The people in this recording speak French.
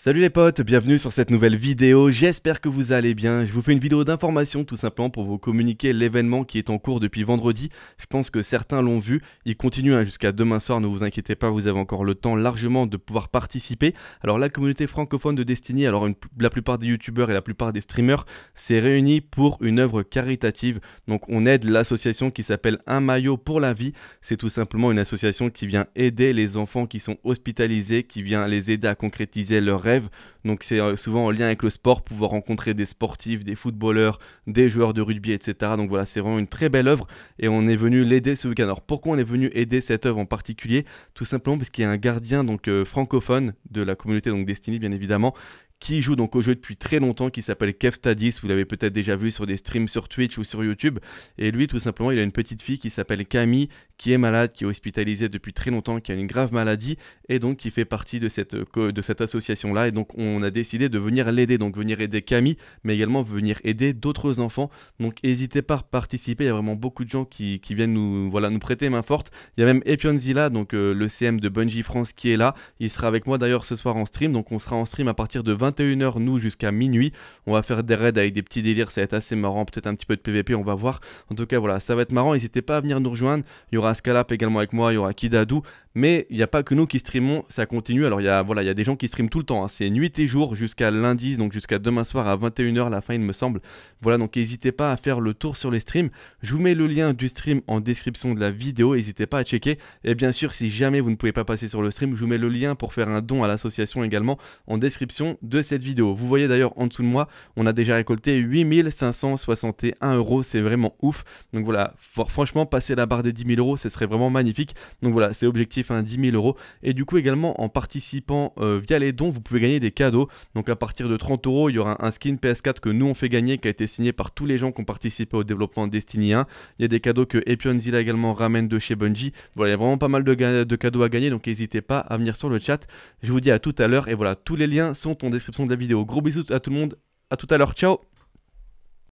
Salut les potes, bienvenue sur cette nouvelle vidéo, j'espère que vous allez bien. Je vous fais une vidéo d'information tout simplement pour vous communiquer l'événement qui est en cours depuis vendredi. Je pense que certains l'ont vu, il continue hein, jusqu'à demain soir, ne vous inquiétez pas, vous avez encore le temps largement de pouvoir participer. Alors la communauté francophone de Destiny, alors la plupart des youtubeurs et la plupart des streamers s'est réunie pour une œuvre caritative. Donc on aide l'association qui s'appelle Un Maillot pour la vie. C'est tout simplement une association qui vient aider les enfants qui sont hospitalisés, qui vient les aider à concrétiser leur donc c'est euh, souvent en lien avec le sport, pouvoir rencontrer des sportifs, des footballeurs, des joueurs de rugby, etc. Donc voilà, c'est vraiment une très belle œuvre et on est venu l'aider ce week-end. Alors pourquoi on est venu aider cette œuvre en particulier Tout simplement parce qu'il y a un gardien donc euh, francophone de la communauté donc Destiny bien évidemment qui joue donc au jeu depuis très longtemps, qui s'appelle Stadis. vous l'avez peut-être déjà vu sur des streams sur Twitch ou sur YouTube. Et lui, tout simplement, il a une petite fille qui s'appelle Camille, qui est malade, qui est hospitalisée depuis très longtemps, qui a une grave maladie, et donc qui fait partie de cette, de cette association-là. Et donc on a décidé de venir l'aider, donc venir aider Camille, mais également venir aider d'autres enfants. Donc n'hésitez pas à participer, il y a vraiment beaucoup de gens qui, viennent nous, voilà, nous prêter main forte. Il y a même Epionzilla donc euh, le CM de Bungie France qui est là. Il sera avec moi d'ailleurs ce soir en stream, donc on sera en stream à partir de 20 21h nous jusqu'à minuit. On va faire des raids avec des petits délires, ça va être assez marrant, peut-être un petit peu de PVP, on va voir. En tout cas voilà, ça va être marrant, n'hésitez pas à venir nous rejoindre. Il y aura Scalap également avec moi, il y aura Kidadou, mais il n'y a pas que nous qui streamons, ça continue. Alors il y a, voilà, il y a des gens qui streament tout le temps, hein. c'est nuit et jour jusqu'à lundi, donc jusqu'à demain soir à 21h la fin il me semble. Voilà, donc n'hésitez pas à faire le tour sur les streams. Je vous mets le lien du stream en description de la vidéo, n'hésitez pas à checker. Et bien sûr, si jamais vous ne pouvez pas passer sur le stream, je vous mets le lien pour faire un don à l'association également en description de cette vidéo. Vous voyez d'ailleurs en dessous de moi, on a déjà récolté 8561 euros, c'est vraiment ouf. Donc voilà, franchement, passer la barre des 10 000 euros, ce serait vraiment magnifique. Donc voilà, c'est objectif, 10 hein, 000 euros. Et du coup, également, en participant euh, via les dons, vous pouvez gagner des cadeaux. Donc à partir de 30 euros, il y aura un skin PS4 que nous on fait gagner, qui a été signé par tous les gens qui ont participé au développement de Destiny 1. Il y a des cadeaux que Epion également ramène de chez Bungie. Voilà, il y a vraiment pas mal de, de cadeaux à gagner, donc n'hésitez pas à venir sur le chat. Je vous dis à tout à l'heure, et voilà, tous les liens sont en description de la vidéo. Gros bisous à tout le monde, à tout à l'heure, ciao